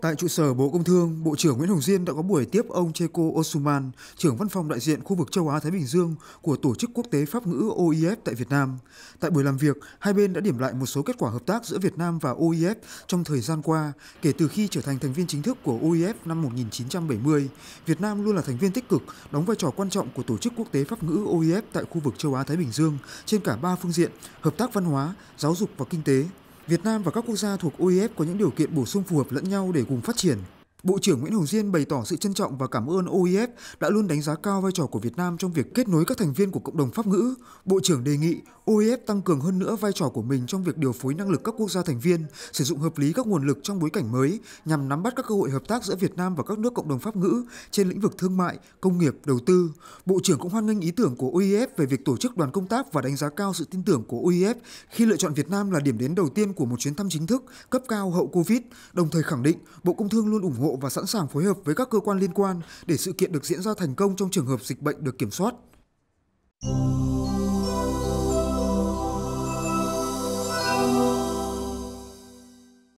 Tại trụ sở Bộ Công Thương, Bộ trưởng Nguyễn Hồng Diên đã có buổi tiếp ông Cheko Osuman, trưởng văn phòng đại diện khu vực châu Á-Thái Bình Dương của Tổ chức Quốc tế Pháp ngữ OIF tại Việt Nam. Tại buổi làm việc, hai bên đã điểm lại một số kết quả hợp tác giữa Việt Nam và OIF trong thời gian qua, kể từ khi trở thành thành viên chính thức của OIF năm 1970. Việt Nam luôn là thành viên tích cực, đóng vai trò quan trọng của Tổ chức Quốc tế Pháp ngữ OIF tại khu vực châu Á-Thái Bình Dương trên cả ba phương diện, hợp tác văn hóa, giáo dục và kinh tế, Việt Nam và các quốc gia thuộc OIF e có những điều kiện bổ sung phù hợp lẫn nhau để cùng phát triển. Bộ trưởng Nguyễn Hồng Diên bày tỏ sự trân trọng và cảm ơn OIF e đã luôn đánh giá cao vai trò của Việt Nam trong việc kết nối các thành viên của cộng đồng pháp ngữ. Bộ trưởng đề nghị OIF e tăng cường hơn nữa vai trò của mình trong việc điều phối năng lực các quốc gia thành viên, sử dụng hợp lý các nguồn lực trong bối cảnh mới nhằm nắm bắt các cơ hội hợp tác giữa Việt Nam và các nước cộng đồng Pháp ngữ trên lĩnh vực thương mại, công nghiệp, đầu tư. Bộ trưởng cũng hoan nghênh ý tưởng của OIF e về việc tổ chức đoàn công tác và đánh giá cao sự tin tưởng của OIF e khi lựa chọn Việt Nam là điểm đến đầu tiên của một chuyến thăm chính thức cấp cao hậu Covid, đồng thời khẳng định Bộ Công Thương luôn ủng hộ và sẵn sàng phối hợp với các cơ quan liên quan để sự kiện được diễn ra thành công trong trường hợp dịch bệnh được kiểm soát.